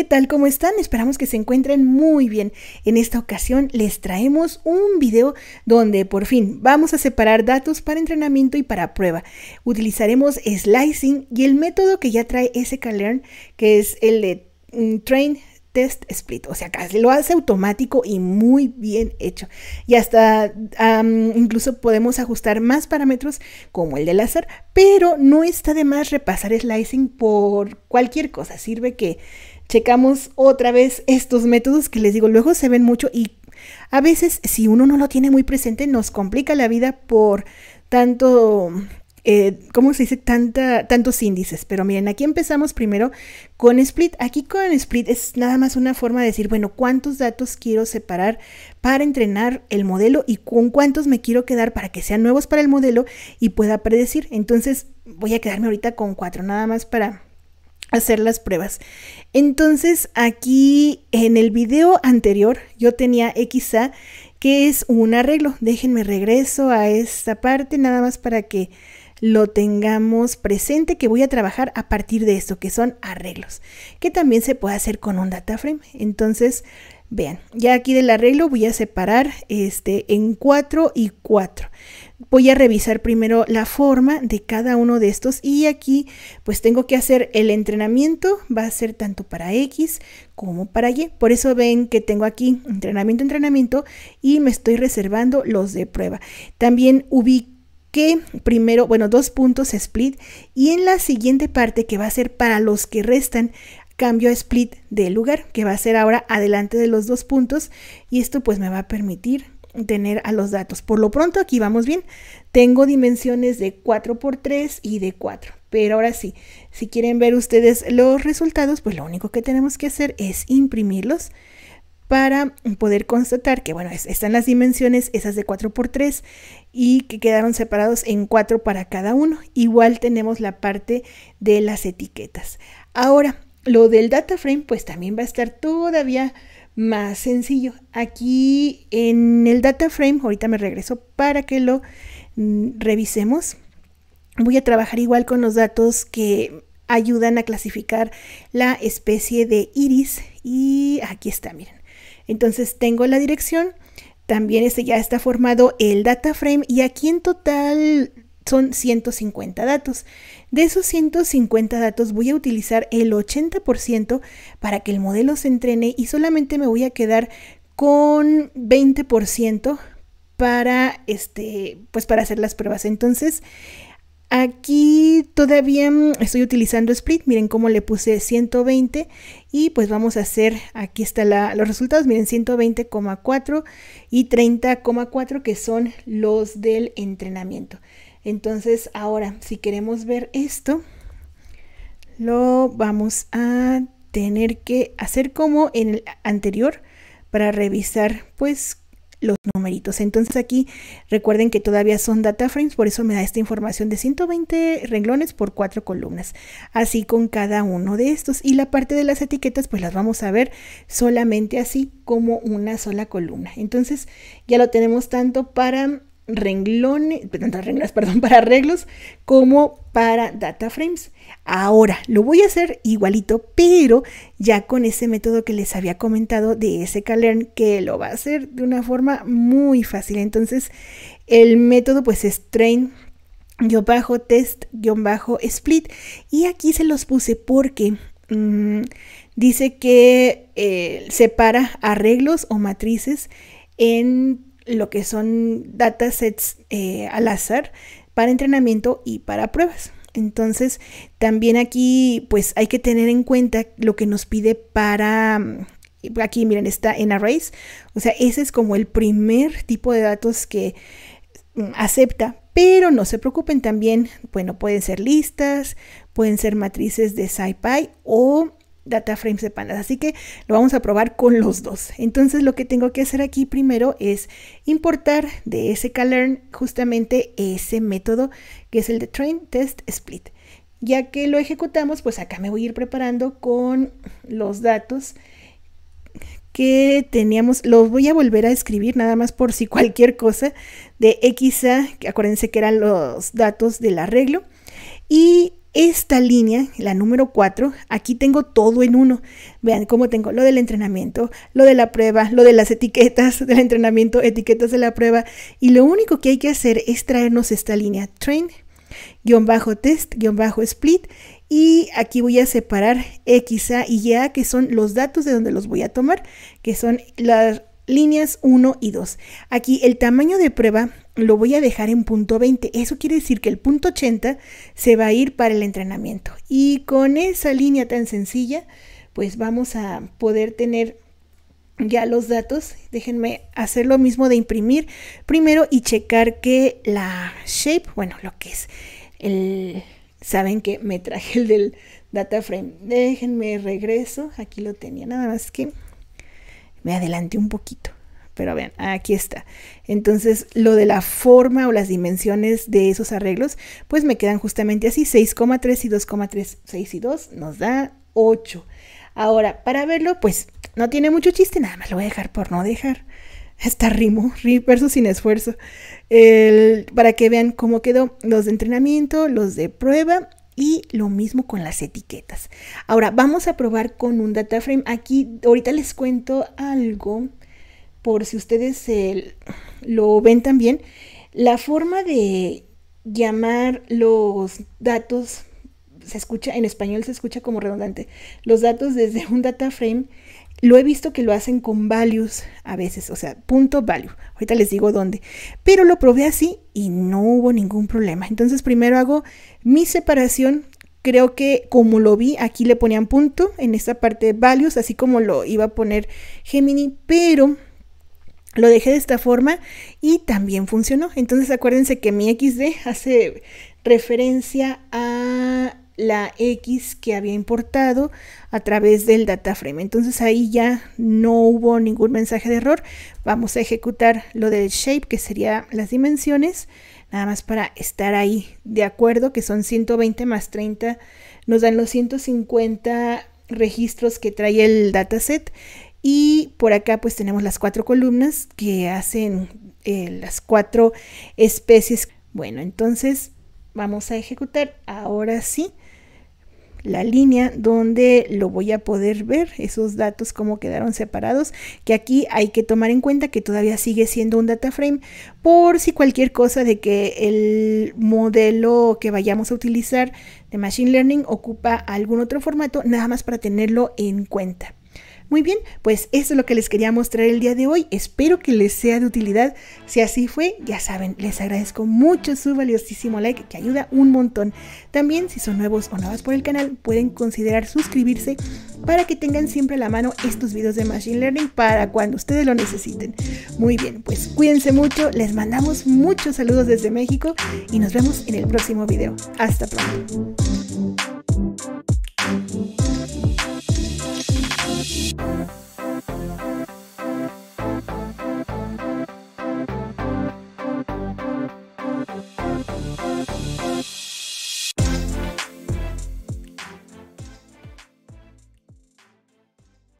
¿Qué tal? ¿Cómo están? Esperamos que se encuentren muy bien. En esta ocasión les traemos un video donde por fin vamos a separar datos para entrenamiento y para prueba. Utilizaremos slicing y el método que ya trae SKLearn, que es el de mm, Train test split, o sea, casi lo hace automático y muy bien hecho. Y hasta incluso podemos ajustar más parámetros como el de láser, pero no está de más repasar slicing por cualquier cosa. Sirve que checamos otra vez estos métodos que les digo, luego se ven mucho y a veces si uno no lo tiene muy presente nos complica la vida por tanto eh, ¿cómo se dice? tantos índices. Pero miren, aquí empezamos primero con split. Aquí con split es nada más una forma de decir, bueno, cuántos datos quiero separar para entrenar el modelo y con cuántos me quiero quedar para que sean nuevos para el modelo y pueda predecir. Entonces voy a quedarme ahorita con cuatro, nada más para hacer las pruebas. Entonces aquí en el video anterior yo tenía XA que es un arreglo. Déjenme regreso a esta parte nada más para que lo tengamos presente que voy a trabajar a partir de esto, que son arreglos, que también se puede hacer con un data frame. Entonces, vean, ya aquí del arreglo voy a separar este en 4 y 4. Voy a revisar primero la forma de cada uno de estos y aquí pues tengo que hacer el entrenamiento, va a ser tanto para X como para Y. Por eso ven que tengo aquí entrenamiento, entrenamiento y me estoy reservando los de prueba. También ubico que primero, bueno, dos puntos split y en la siguiente parte que va a ser para los que restan, cambio a split de lugar, que va a ser ahora adelante de los dos puntos y esto pues me va a permitir tener a los datos. Por lo pronto aquí vamos bien. Tengo dimensiones de 4 por 3 y de 4. Pero ahora sí, si quieren ver ustedes los resultados, pues lo único que tenemos que hacer es imprimirlos para poder constatar que, bueno, están las dimensiones, esas de 4x3 y que quedaron separados en 4 para cada uno. Igual tenemos la parte de las etiquetas. Ahora, lo del data frame, pues también va a estar todavía más sencillo. Aquí en el data frame, ahorita me regreso para que lo mm, revisemos. Voy a trabajar igual con los datos que ayudan a clasificar la especie de iris y aquí está, miren. Entonces tengo la dirección, también este ya está formado el data frame y aquí en total son 150 datos. De esos 150 datos voy a utilizar el 80% para que el modelo se entrene y solamente me voy a quedar con 20% para este pues para hacer las pruebas. Entonces, Aquí todavía mm, estoy utilizando Split, miren cómo le puse 120 y pues vamos a hacer, aquí están los resultados, miren 120,4 y 30,4 que son los del entrenamiento. Entonces ahora si queremos ver esto, lo vamos a tener que hacer como en el anterior para revisar pues los numeritos. Entonces aquí recuerden que todavía son data frames, por eso me da esta información de 120 renglones por cuatro columnas, así con cada uno de estos. Y la parte de las etiquetas pues las vamos a ver solamente así como una sola columna. Entonces ya lo tenemos tanto para renglones, pues, reglas, perdón, para arreglos como para data frames. Ahora lo voy a hacer igualito, pero ya con ese método que les había comentado de sklearn que lo va a hacer de una forma muy fácil. Entonces, el método pues es train bajo test bajo split y aquí se los puse porque mm, dice que eh, separa arreglos o matrices en lo que son datasets eh, al azar para entrenamiento y para pruebas. Entonces, también aquí pues hay que tener en cuenta lo que nos pide para mm, aquí miren, está en arrays, o sea, ese es como el primer tipo de datos que mm, acepta, pero no se preocupen también, bueno, pueden ser listas, pueden ser matrices de SciPy o data frames de pandas. Así que lo vamos a probar con los dos. Entonces lo que tengo que hacer aquí primero es importar de ese justamente ese método que es el de train test split. Ya que lo ejecutamos, pues acá me voy a ir preparando con los datos que teníamos, los voy a volver a escribir nada más por si cualquier cosa de XA, que acuérdense que eran los datos del arreglo, y esta línea, la número 4, aquí tengo todo en uno. Vean cómo tengo lo del entrenamiento, lo de la prueba, lo de las etiquetas del entrenamiento, etiquetas de la prueba. Y lo único que hay que hacer es traernos esta línea train-test-split. Y aquí voy a separar XA y YA, que son los datos de donde los voy a tomar, que son las líneas 1 y 2. Aquí el tamaño de prueba lo voy a dejar en punto 20. Eso quiere decir que el punto 80 se va a ir para el entrenamiento. Y con esa línea tan sencilla, pues vamos a poder tener ya los datos. Déjenme hacer lo mismo de imprimir primero y checar que la shape, bueno, lo que es el... Saben que me traje el del data frame. Déjenme regreso. Aquí lo tenía, nada más que me adelanté un poquito. Pero vean, aquí está. Entonces, lo de la forma o las dimensiones de esos arreglos, pues me quedan justamente así, 6,3 y 2,3. 6 y 2 nos da 8. Ahora, para verlo, pues no tiene mucho chiste, nada más lo voy a dejar por no dejar. Está rimo, ri, sin esfuerzo. para que vean cómo quedó los de entrenamiento, los de prueba y lo mismo con las etiquetas. Ahora vamos a probar con un data frame. Aquí ahorita les cuento algo por si ustedes lo ven también, la forma de llamar los datos se escucha en español se escucha como redundante. Los datos desde un data frame lo he visto que lo hacen con values a veces, o sea, punto value. Ahorita les digo dónde. Pero lo probé así y no hubo ningún problema. Entonces primero hago mi separación. Creo que como lo vi, aquí le ponían punto en esta parte de values, así como lo iba a poner Gemini, pero lo dejé de esta forma y también funcionó. Entonces acuérdense que mi XD hace referencia a la X que había importado a través del data frame. Entonces ahí ya no hubo ningún mensaje de error. Vamos a ejecutar lo del shape, que sería las dimensiones, nada más para estar ahí de acuerdo, que son 120 más 30, nos dan los 150 registros que trae el dataset y por acá pues tenemos las cuatro columnas que hacen eh, las cuatro especies. Bueno, entonces vamos a ejecutar ahora sí la línea donde lo voy a poder ver, esos datos como quedaron separados, que aquí hay que tomar en cuenta que todavía sigue siendo un data frame por si cualquier cosa de que el modelo que vayamos a utilizar de Machine Learning ocupa algún otro formato, nada más para tenerlo en cuenta. Muy bien, pues eso es lo que les quería mostrar el día de hoy. Espero que les sea de utilidad. Si así fue, ya saben, les agradezco mucho su valiosísimo like que ayuda un montón. También, si son nuevos o nuevas por el canal, pueden considerar suscribirse para que tengan siempre a la mano estos videos de Machine Learning para cuando ustedes lo necesiten. Muy bien, pues cuídense mucho, les mandamos muchos saludos desde México y nos vemos en el próximo video. Hasta pronto.